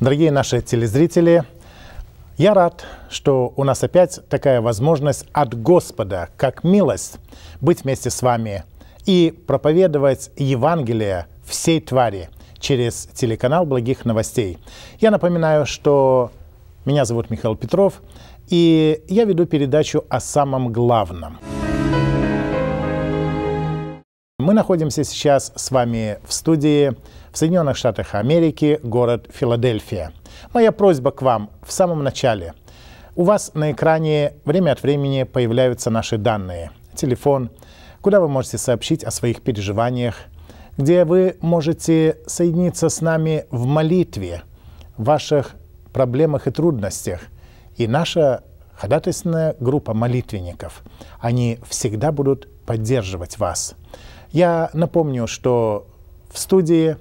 Дорогие наши телезрители, я рад, что у нас опять такая возможность от Господа, как милость, быть вместе с вами и проповедовать Евангелие всей твари через телеканал «Благих новостей». Я напоминаю, что меня зовут Михаил Петров, и я веду передачу о самом главном – мы находимся сейчас с вами в студии в Соединенных Штатах Америки, город Филадельфия. Моя просьба к вам в самом начале. У вас на экране время от времени появляются наши данные. Телефон, куда вы можете сообщить о своих переживаниях, где вы можете соединиться с нами в молитве, ваших проблемах и трудностях. И наша ходатайственная группа молитвенников, они всегда будут поддерживать вас. Я напомню, что в студии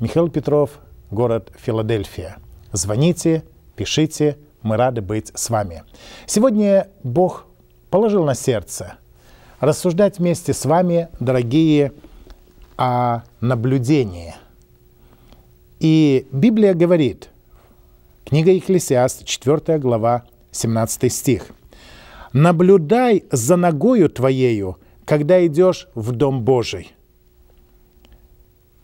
Михаил Петров, город Филадельфия. Звоните, пишите, мы рады быть с вами. Сегодня Бог положил на сердце рассуждать вместе с вами, дорогие, о наблюдении. И Библия говорит, книга Екклесиаст, 4 глава, 17 стих. «Наблюдай за ногою твоею, когда идешь в Дом Божий.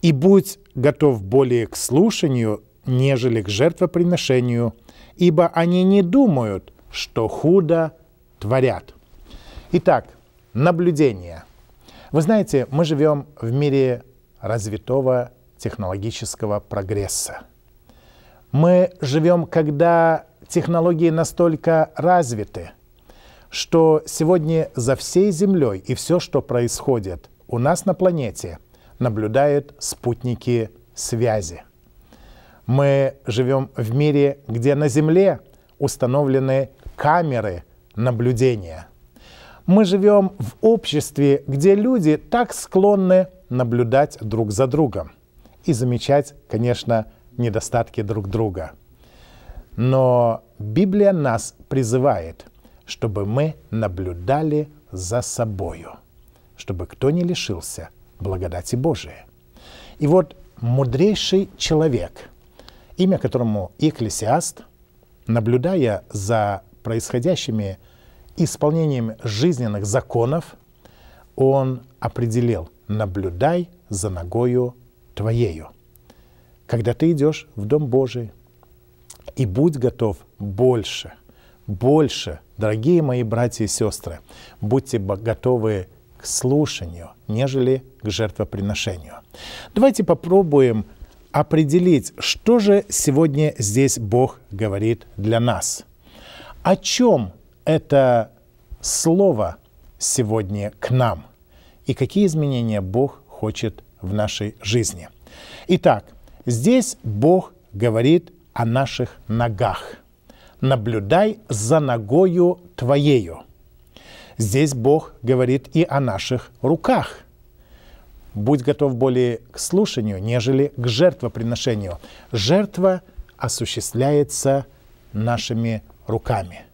И будь готов более к слушанию, нежели к жертвоприношению, ибо они не думают, что худо творят. Итак, наблюдение. Вы знаете, мы живем в мире развитого технологического прогресса. Мы живем, когда технологии настолько развиты – что сегодня за всей Землей и все, что происходит у нас на планете, наблюдают спутники связи. Мы живем в мире, где на Земле установлены камеры наблюдения. Мы живем в обществе, где люди так склонны наблюдать друг за другом и замечать, конечно, недостатки друг друга. Но Библия нас призывает – чтобы мы наблюдали за собою, чтобы кто не лишился благодати Божией. И вот мудрейший человек, имя которому Екклесиаст, наблюдая за происходящими исполнением жизненных законов, он определил «наблюдай за ногою твоею». Когда ты идешь в Дом Божий, и будь готов больше – больше, дорогие мои братья и сестры, будьте готовы к слушанию, нежели к жертвоприношению. Давайте попробуем определить, что же сегодня здесь Бог говорит для нас. О чем это слово сегодня к нам? И какие изменения Бог хочет в нашей жизни? Итак, здесь Бог говорит о наших ногах – наблюдай за ногою твоею. Здесь Бог говорит и о наших руках. Будь готов более к слушанию, нежели к жертвоприношению. Жертва осуществляется нашими руками.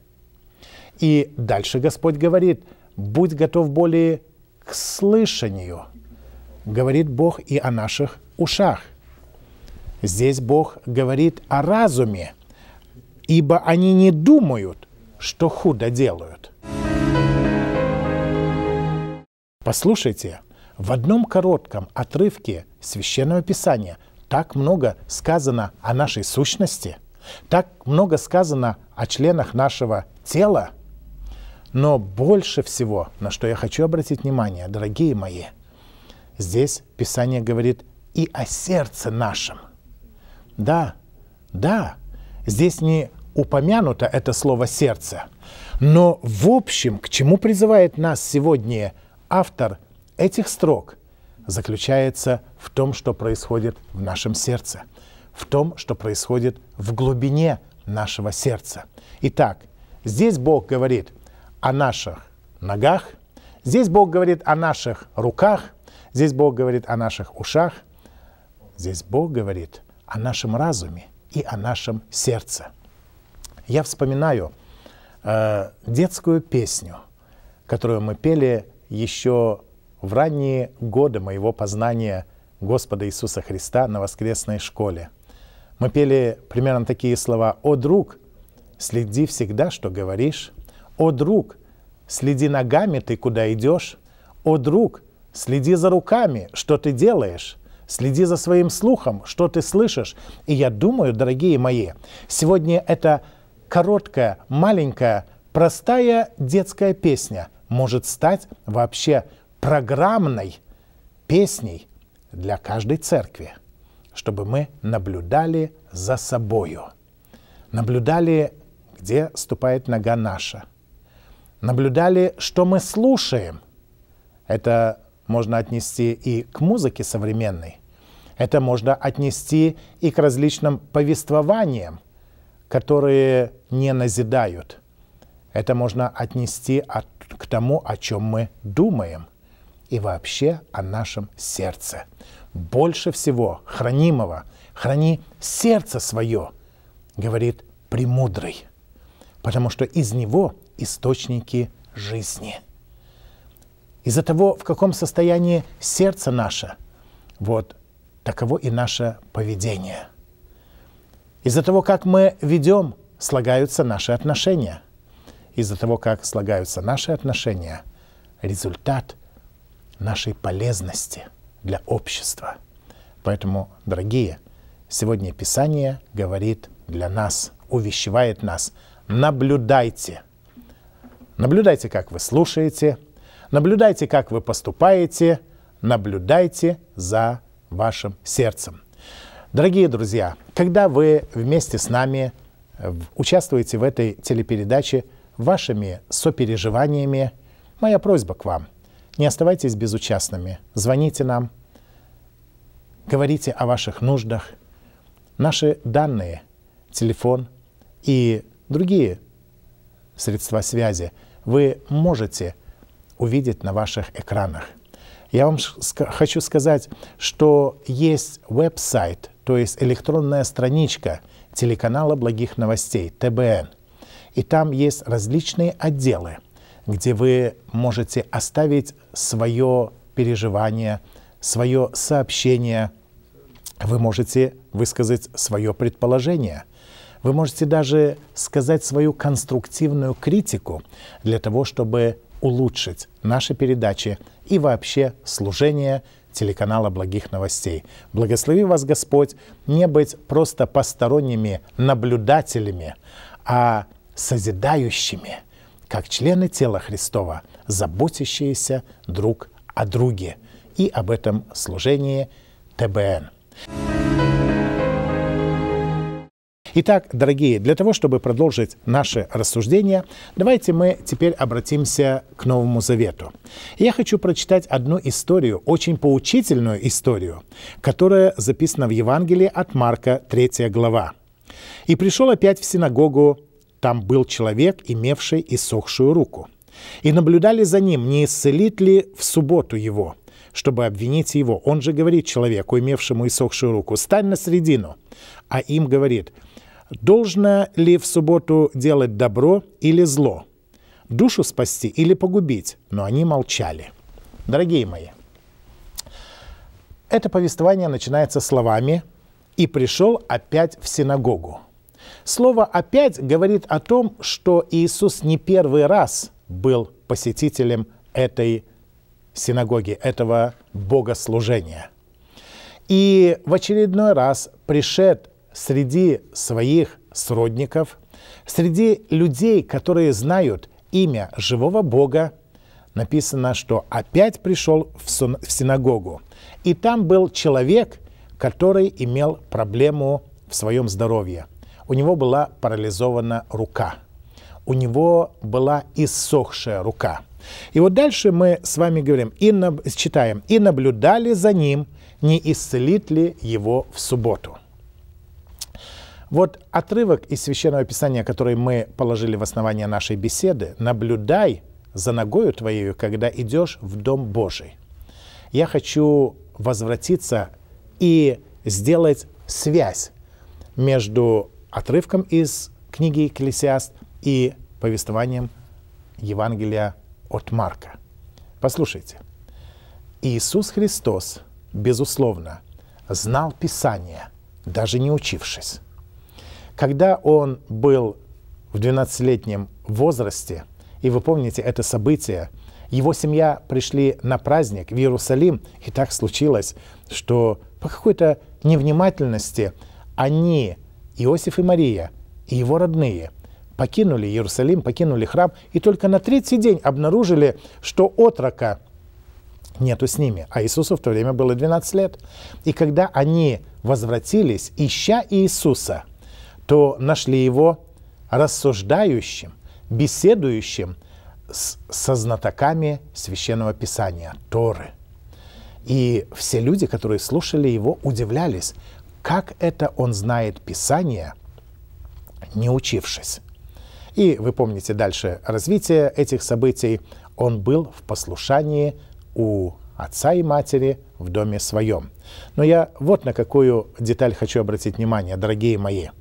И дальше Господь говорит, будь готов более к слышанию. Говорит Бог и о наших ушах. Здесь Бог говорит о разуме – ибо они не думают, что худо делают. Послушайте, в одном коротком отрывке священного писания так много сказано о нашей сущности, так много сказано о членах нашего тела. Но больше всего, на что я хочу обратить внимание, дорогие мои, здесь Писание говорит и о сердце нашем. Да, да, здесь не упомянуто это слово «сердце». Но в общем, к чему призывает нас сегодня автор этих строк, заключается в том, что происходит в нашем сердце, в том, что происходит в глубине нашего сердца. Итак, здесь Бог говорит о наших ногах, здесь Бог говорит о наших руках, здесь Бог говорит о наших ушах, здесь Бог говорит о нашем разуме и о нашем сердце. Я вспоминаю э, детскую песню, которую мы пели еще в ранние годы моего познания Господа Иисуса Христа на воскресной школе. Мы пели примерно такие слова «О, друг, следи всегда, что говоришь», «О, друг, следи ногами ты, куда идешь», «О, друг, следи за руками, что ты делаешь», следи за своим слухом, что ты слышишь. И я думаю, дорогие мои, сегодня это короткая, маленькая, простая детская песня может стать вообще программной песней для каждой церкви, чтобы мы наблюдали за собою, наблюдали, где ступает нога наша, наблюдали, что мы слушаем. Это можно отнести и к музыке современной, это можно отнести и к различным повествованиям, которые не назидают. Это можно отнести от, к тому, о чем мы думаем и вообще о нашем сердце. Больше всего хранимого храни сердце свое, говорит премудрый, потому что из него источники жизни. Из-за того, в каком состоянии сердце наше, вот таково и наше поведение – из-за того, как мы ведем, слагаются наши отношения. Из-за того, как слагаются наши отношения, результат нашей полезности для общества. Поэтому, дорогие, сегодня Писание говорит для нас, увещевает нас, наблюдайте. Наблюдайте, как вы слушаете, наблюдайте, как вы поступаете, наблюдайте за вашим сердцем. Дорогие друзья, когда вы вместе с нами э, участвуете в этой телепередаче вашими сопереживаниями, моя просьба к вам. Не оставайтесь безучастными. Звоните нам, говорите о ваших нуждах. Наши данные, телефон и другие средства связи вы можете увидеть на ваших экранах. Я вам хочу сказать, что есть веб-сайт то есть электронная страничка телеканала «Благих новостей» ТБН. И там есть различные отделы, где вы можете оставить свое переживание, свое сообщение, вы можете высказать свое предположение. Вы можете даже сказать свою конструктивную критику для того, чтобы улучшить наши передачи и вообще служение телеканала «Благих новостей». Благослови вас Господь не быть просто посторонними наблюдателями, а созидающими, как члены тела Христова, заботящиеся друг о друге. И об этом служении ТБН. thank Итак, дорогие, для того, чтобы продолжить наше рассуждение, давайте мы теперь обратимся к Новому Завету. Я хочу прочитать одну историю, очень поучительную историю, которая записана в Евангелии от Марка, 3 глава. «И пришел опять в синагогу, там был человек, имевший иссохшую руку. И наблюдали за ним, не исцелит ли в субботу его, чтобы обвинить его. Он же говорит человеку, имевшему иссохшую руку, «Стань на середину». А им говорит, Должно ли в субботу делать добро или зло? Душу спасти или погубить? Но они молчали. Дорогие мои, это повествование начинается словами «И пришел опять в синагогу». Слово «опять» говорит о том, что Иисус не первый раз был посетителем этой синагоги, этого богослужения. И в очередной раз пришед среди своих сродников, среди людей, которые знают имя живого Бога, написано, что опять пришел в синагогу. И там был человек, который имел проблему в своем здоровье. У него была парализована рука. У него была иссохшая рука. И вот дальше мы с вами говорим, и наб... читаем, «И наблюдали за ним, не исцелит ли его в субботу». Вот отрывок из Священного Писания, который мы положили в основание нашей беседы, «Наблюдай за ногою твоею, когда идешь в Дом Божий». Я хочу возвратиться и сделать связь между отрывком из книги «Екклесиаст» и повествованием Евангелия от Марка. Послушайте. Иисус Христос, безусловно, знал Писание, даже не учившись. Когда он был в 12-летнем возрасте, и вы помните это событие, его семья пришли на праздник в Иерусалим, и так случилось, что по какой-то невнимательности они, Иосиф и Мария, и его родные, покинули Иерусалим, покинули храм, и только на третий день обнаружили, что отрока нету с ними. А Иисусу в то время было 12 лет. И когда они возвратились, ища Иисуса – то нашли его рассуждающим, беседующим с, со знатоками Священного Писания, Торы. И все люди, которые слушали его, удивлялись, как это он знает Писание, не учившись. И вы помните дальше развитие этих событий. Он был в послушании у отца и матери в доме своем. Но я вот на какую деталь хочу обратить внимание, дорогие мои –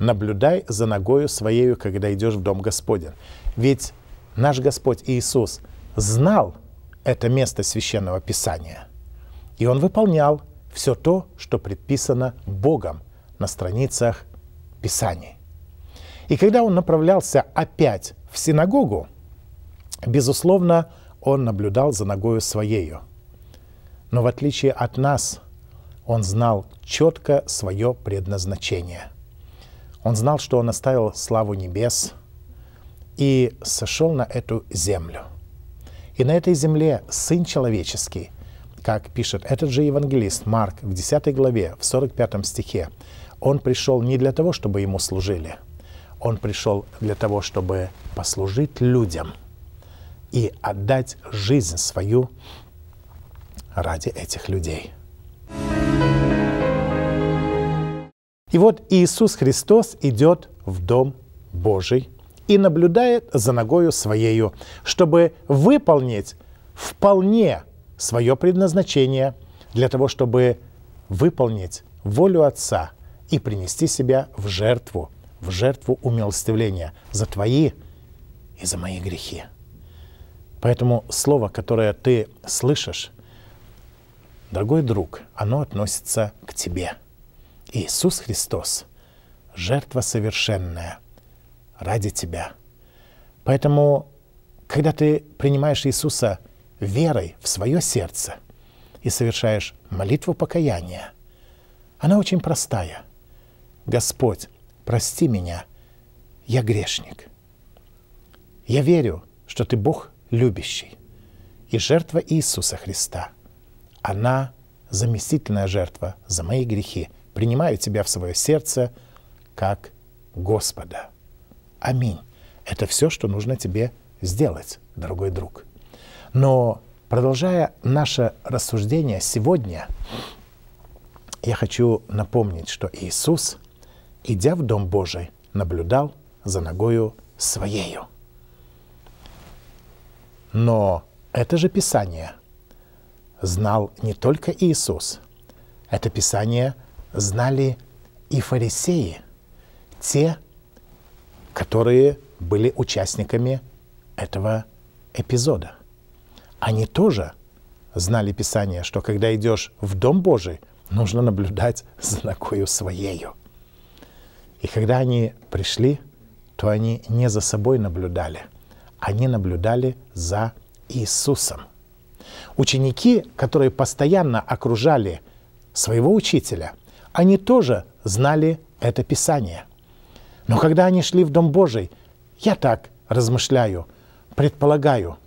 наблюдай за ногою своею, когда идешь в дом Господен. Ведь наш Господь Иисус знал это место Священного Писания, и Он выполнял все то, что предписано Богом на страницах Писаний. И когда он направлялся опять в синагогу, безусловно, он наблюдал за ногою своею. Но в отличие от нас, он знал четко свое предназначение – он знал, что он оставил славу небес и сошел на эту землю. И на этой земле Сын Человеческий, как пишет этот же евангелист Марк в 10 главе, в 45 стихе, он пришел не для того, чтобы ему служили, он пришел для того, чтобы послужить людям и отдать жизнь свою ради этих людей. thank you и вот Иисус Христос идет в Дом Божий и наблюдает за ногою своею, чтобы выполнить вполне свое предназначение для того, чтобы выполнить волю Отца и принести себя в жертву, в жертву умилостивления за твои и за мои грехи. Поэтому слово, которое ты слышишь, дорогой друг, оно относится к тебе – Иисус Христос – жертва совершенная ради тебя. Поэтому, когда ты принимаешь Иисуса верой в свое сердце и совершаешь молитву покаяния, она очень простая. «Господь, прости меня, я грешник. Я верю, что ты Бог любящий. И жертва Иисуса Христа, она заместительная жертва за мои грехи – принимаю Тебя в свое сердце как Господа. Аминь. Это все, что нужно тебе сделать, дорогой друг. Но продолжая наше рассуждение сегодня, я хочу напомнить, что Иисус, идя в Дом Божий, наблюдал за ногою своею. Но это же Писание знал не только Иисус. Это Писание – знали и фарисеи, те, которые были участниками этого эпизода. Они тоже знали Писание, что когда идешь в Дом Божий, нужно наблюдать за ногою своею. И когда они пришли, то они не за собой наблюдали, они наблюдали за Иисусом. Ученики, которые постоянно окружали своего учителя – они тоже знали это Писание. Но когда они шли в Дом Божий, я так размышляю, предполагаю,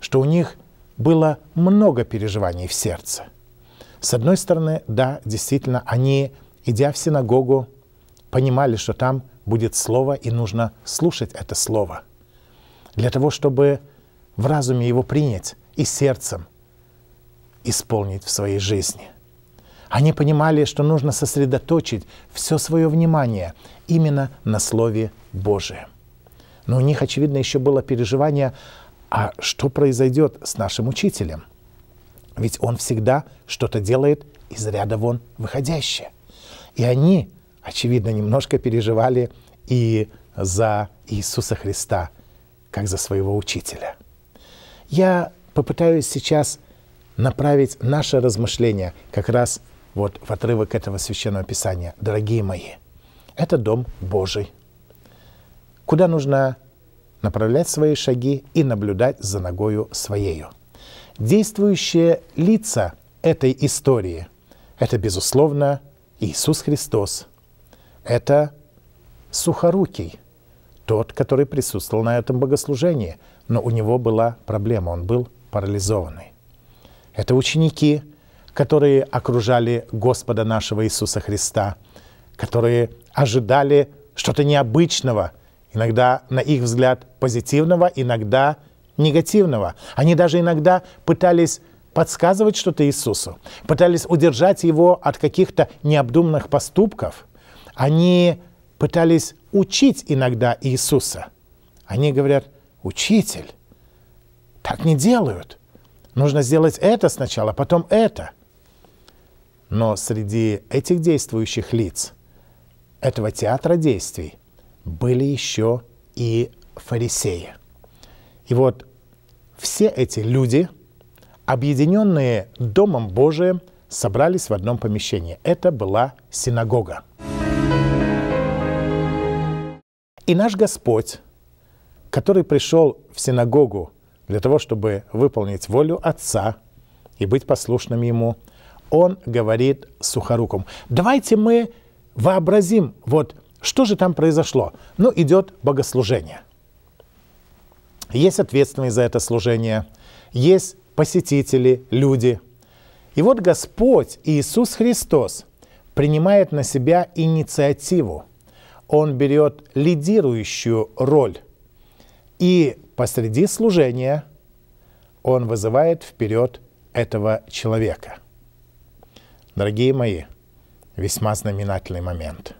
что у них было много переживаний в сердце. С одной стороны, да, действительно, они, идя в синагогу, понимали, что там будет слово, и нужно слушать это слово. Для того, чтобы в разуме его принять и сердцем исполнить в своей жизни – они понимали, что нужно сосредоточить все свое внимание именно на Слове Божие. Но у них, очевидно, еще было переживание, а что произойдет с нашим учителем? Ведь он всегда что-то делает из ряда вон выходящее. И они, очевидно, немножко переживали и за Иисуса Христа, как за своего учителя. Я попытаюсь сейчас направить наше размышление как раз вот в отрывок этого священного писания. Дорогие мои, это дом Божий, куда нужно направлять свои шаги и наблюдать за ногою своею. Действующие лица этой истории – это, безусловно, Иисус Христос. Это Сухорукий, тот, который присутствовал на этом богослужении, но у него была проблема, он был парализованный. Это ученики – которые окружали Господа нашего Иисуса Христа, которые ожидали что-то необычного, иногда, на их взгляд, позитивного, иногда негативного. Они даже иногда пытались подсказывать что-то Иисусу, пытались удержать его от каких-то необдуманных поступков. Они пытались учить иногда Иисуса. Они говорят, учитель, так не делают. Нужно сделать это сначала, потом это. Но среди этих действующих лиц, этого театра действий, были еще и фарисеи. И вот все эти люди, объединенные Домом Божиим, собрались в одном помещении. Это была синагога. И наш Господь, который пришел в синагогу для того, чтобы выполнить волю Отца и быть послушным Ему – он говорит сухоруком. Давайте мы вообразим, вот что же там произошло. Ну, идет богослужение. Есть ответственные за это служение, есть посетители, люди. И вот Господь Иисус Христос принимает на себя инициативу. Он берет лидирующую роль. И посреди служения он вызывает вперед этого человека – Дорогие мои, весьма знаменательный момент.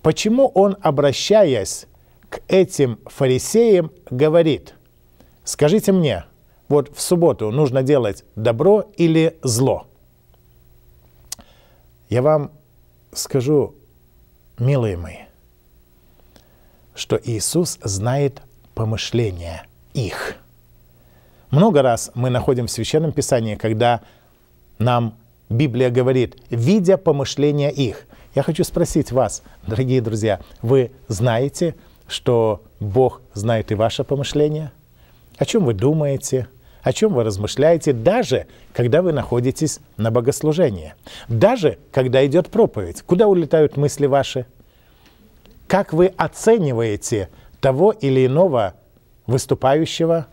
Почему он, обращаясь к этим фарисеям, говорит, скажите мне, вот в субботу нужно делать добро или зло? Я вам скажу, милые мои, что Иисус знает помышления их. Много раз мы находим в Священном Писании, когда нам Библия говорит, видя помышления их. Я хочу спросить вас, дорогие друзья, вы знаете, что Бог знает и ваше помышление? О чем вы думаете? О чем вы размышляете, даже когда вы находитесь на богослужении? Даже когда идет проповедь? Куда улетают мысли ваши? Как вы оцениваете того или иного выступающего?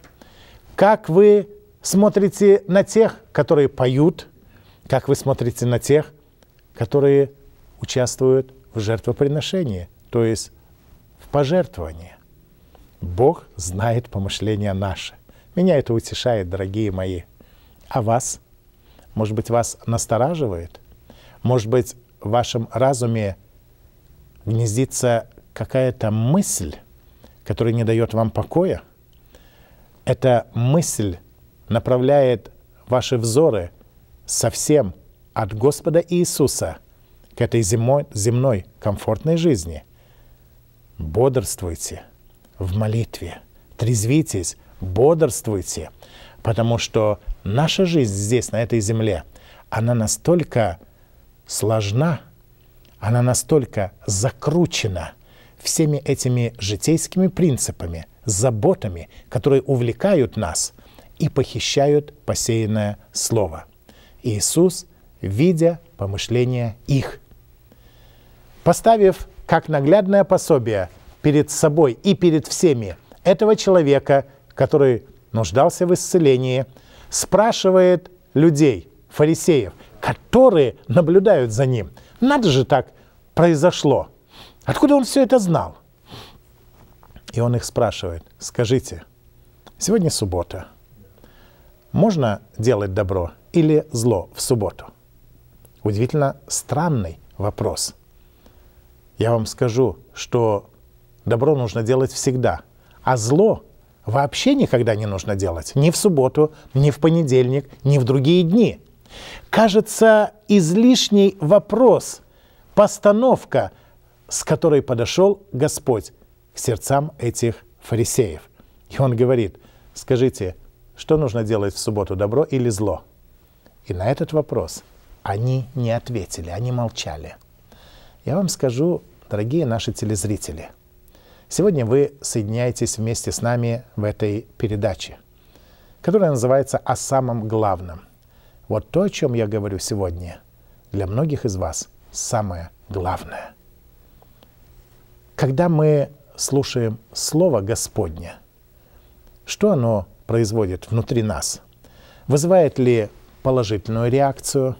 Как вы смотрите на тех, которые поют? Как вы смотрите на тех, которые участвуют в жертвоприношении, то есть в пожертвовании? Бог знает помышления наши. Меня это утешает, дорогие мои. А вас? Может быть, вас настораживает? Может быть, в вашем разуме гнездится какая-то мысль, которая не дает вам покоя? Эта мысль направляет ваши взоры совсем от Господа Иисуса к этой земной, земной комфортной жизни. Бодрствуйте в молитве, трезвитесь, бодрствуйте, потому что наша жизнь здесь, на этой земле, она настолько сложна, она настолько закручена всеми этими житейскими принципами, заботами, которые увлекают нас и похищают посеянное слово. Иисус, видя помышления их. Поставив как наглядное пособие перед собой и перед всеми этого человека, который нуждался в исцелении, спрашивает людей, фарисеев, которые наблюдают за ним. Надо же так произошло. Откуда он все это знал? И он их спрашивает, скажите, сегодня суббота – можно делать добро или зло в субботу? Удивительно странный вопрос. Я вам скажу, что добро нужно делать всегда, а зло вообще никогда не нужно делать. Ни в субботу, ни в понедельник, ни в другие дни. Кажется, излишний вопрос, постановка, с которой подошел Господь к сердцам этих фарисеев. И он говорит, скажите, что нужно делать в субботу, добро или зло? И на этот вопрос они не ответили, они молчали. Я вам скажу, дорогие наши телезрители, сегодня вы соединяетесь вместе с нами в этой передаче, которая называется «О самом главном». Вот то, о чем я говорю сегодня, для многих из вас самое главное. Когда мы слушаем Слово Господне, что оно производит внутри нас, вызывает ли положительную реакцию?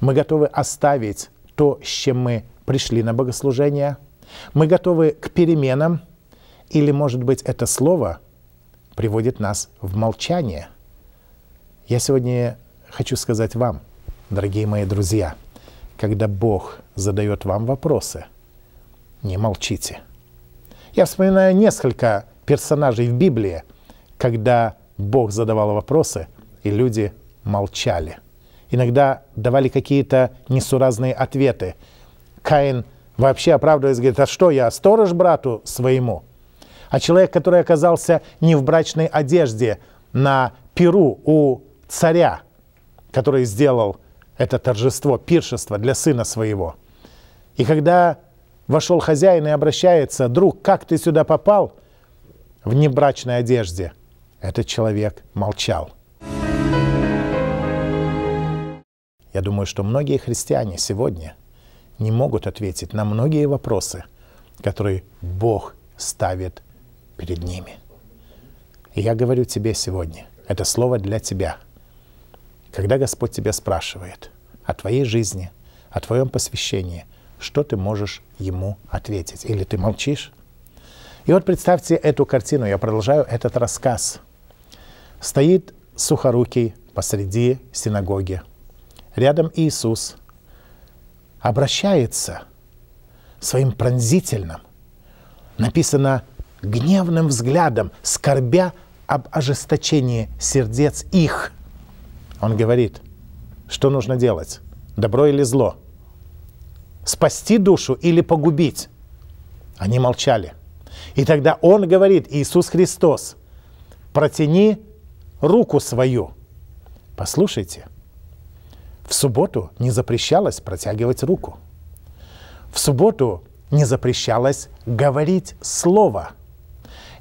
Мы готовы оставить то, с чем мы пришли на богослужение? Мы готовы к переменам? Или, может быть, это слово приводит нас в молчание? Я сегодня хочу сказать вам, дорогие мои друзья, когда Бог задает вам вопросы, не молчите. Я вспоминаю несколько персонажей в Библии, когда Бог задавал вопросы, и люди молчали. Иногда давали какие-то несуразные ответы. Каин вообще оправдываясь, говорит, а что я, сторож брату своему? А человек, который оказался не в брачной одежде на пиру у царя, который сделал это торжество, пиршество для сына своего. И когда вошел хозяин и обращается, друг, как ты сюда попал в небрачной одежде – этот человек молчал. Я думаю, что многие христиане сегодня не могут ответить на многие вопросы, которые Бог ставит перед ними. И я говорю тебе сегодня, это слово для тебя. Когда Господь тебя спрашивает о твоей жизни, о твоем посвящении, что ты можешь ему ответить? Или ты молчишь? И вот представьте эту картину, я продолжаю этот рассказ – Стоит сухорукий посреди синагоги. Рядом Иисус обращается своим пронзительным, написано гневным взглядом, скорбя об ожесточении сердец их. Он говорит, что нужно делать, добро или зло, спасти душу или погубить. Они молчали. И тогда он говорит, Иисус Христос, протяни руку свою. Послушайте, в субботу не запрещалось протягивать руку. В субботу не запрещалось говорить слово.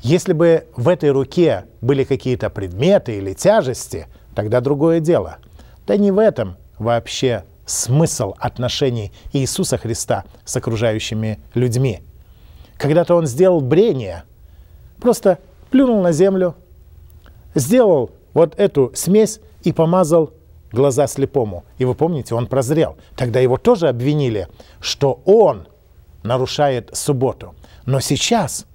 Если бы в этой руке были какие-то предметы или тяжести, тогда другое дело. Да не в этом вообще смысл отношений Иисуса Христа с окружающими людьми. Когда-то он сделал брение, просто плюнул на землю, сделал вот эту смесь и помазал глаза слепому. И вы помните, он прозрел. Тогда его тоже обвинили, что он нарушает субботу. Но сейчас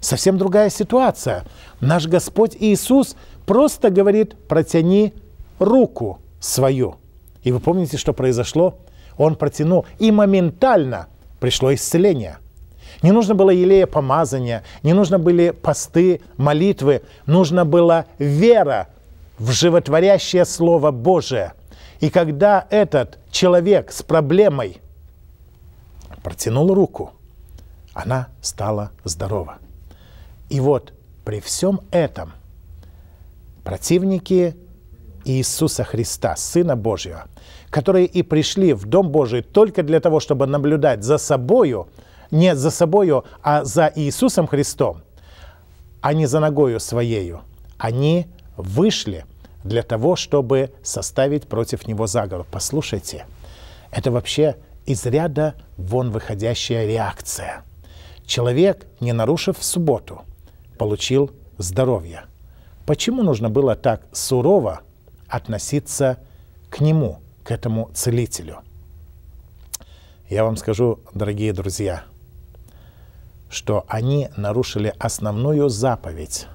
совсем другая ситуация. Наш Господь Иисус просто говорит, протяни руку свою. И вы помните, что произошло? Он протянул, и моментально пришло исцеление. Не нужно было елея помазания, не нужно были посты, молитвы, нужно была вера в животворящее Слово Божие. И когда этот человек с проблемой протянул руку, она стала здорова. И вот при всем этом противники Иисуса Христа, Сына Божьего, которые и пришли в Дом Божий только для того, чтобы наблюдать за собою – не за собою, а за Иисусом Христом, а не за ногою своею, они вышли для того, чтобы составить против него заговор. Послушайте, это вообще из ряда вон выходящая реакция. Человек, не нарушив субботу, получил здоровье. Почему нужно было так сурово относиться к нему, к этому целителю? Я вам скажу, дорогие друзья – что они нарушили основную заповедь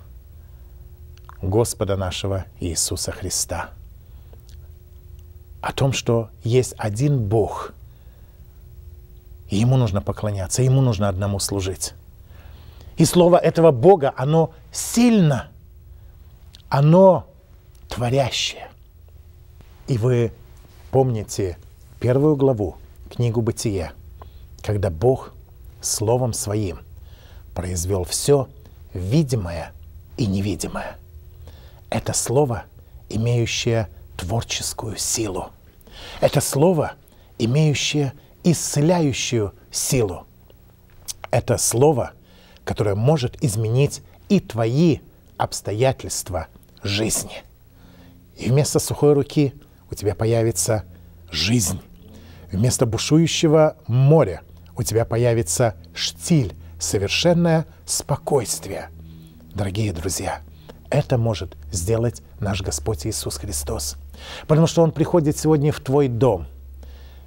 Господа нашего Иисуса Христа. О том, что есть один Бог, и Ему нужно поклоняться, Ему нужно одному служить. И слово этого Бога, оно сильно, оно творящее. И вы помните первую главу книгу «Бытие», когда Бог Словом Своим произвел все видимое и невидимое. Это слово, имеющее творческую силу. Это слово, имеющее исцеляющую силу. Это слово, которое может изменить и твои обстоятельства жизни. И вместо сухой руки у тебя появится жизнь. Вместо бушующего моря у тебя появится штиль, совершенное спокойствие. Дорогие друзья, это может сделать наш Господь Иисус Христос. Потому что Он приходит сегодня в твой дом.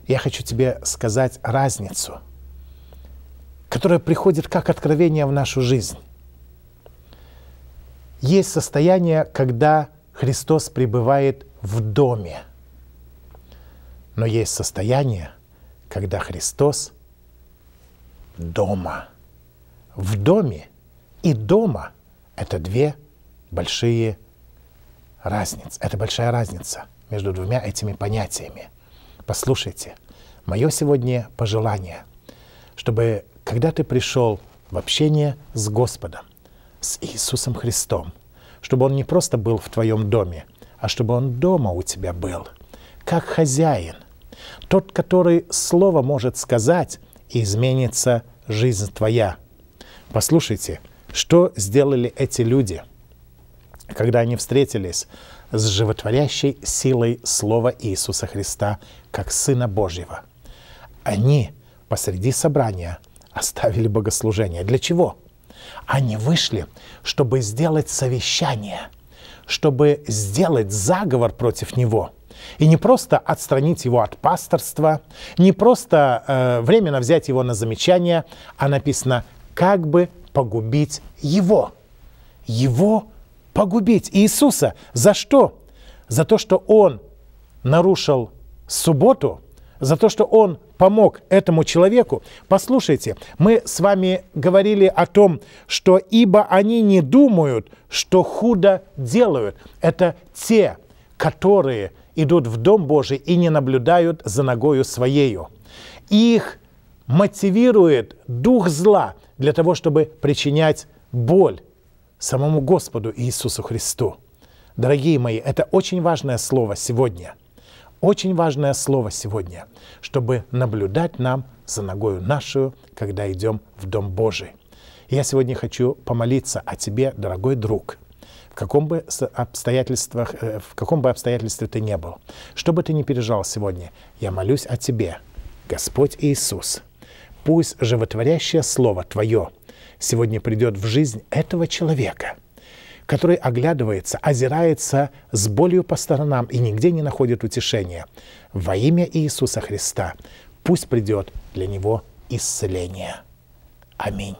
Я хочу тебе сказать разницу, которая приходит как откровение в нашу жизнь. Есть состояние, когда Христос пребывает в доме. Но есть состояние, когда Христос дома в доме и дома – это две большие разницы. Это большая разница между двумя этими понятиями. Послушайте, мое сегодня пожелание, чтобы когда ты пришел в общение с Господом, с Иисусом Христом, чтобы Он не просто был в твоем доме, а чтобы Он дома у тебя был, как хозяин, тот, который слово может сказать, и изменится жизнь твоя – Послушайте, что сделали эти люди, когда они встретились с животворящей силой Слова Иисуса Христа как Сына Божьего. Они посреди собрания оставили богослужение. Для чего? Они вышли, чтобы сделать совещание, чтобы сделать заговор против него. И не просто отстранить его от пасторства, не просто э, временно взять его на замечание, а написано как бы погубить его. Его погубить. Иисуса за что? За то, что он нарушил субботу, за то, что он помог этому человеку. Послушайте, мы с вами говорили о том, что ибо они не думают, что худо делают. Это те, которые идут в Дом Божий и не наблюдают за ногою своею. Их мотивирует дух зла – для того, чтобы причинять боль самому Господу Иисусу Христу. Дорогие мои, это очень важное слово сегодня. Очень важное слово сегодня, чтобы наблюдать нам за ногою нашу, когда идем в Дом Божий. Я сегодня хочу помолиться о тебе, дорогой друг, в каком бы обстоятельствах, э, в каком бы обстоятельстве ты не был. Что бы ты ни переживал сегодня, я молюсь о тебе, Господь Иисус – Пусть животворящее слово Твое сегодня придет в жизнь этого человека, который оглядывается, озирается с болью по сторонам и нигде не находит утешения. Во имя Иисуса Христа пусть придет для него исцеление. Аминь.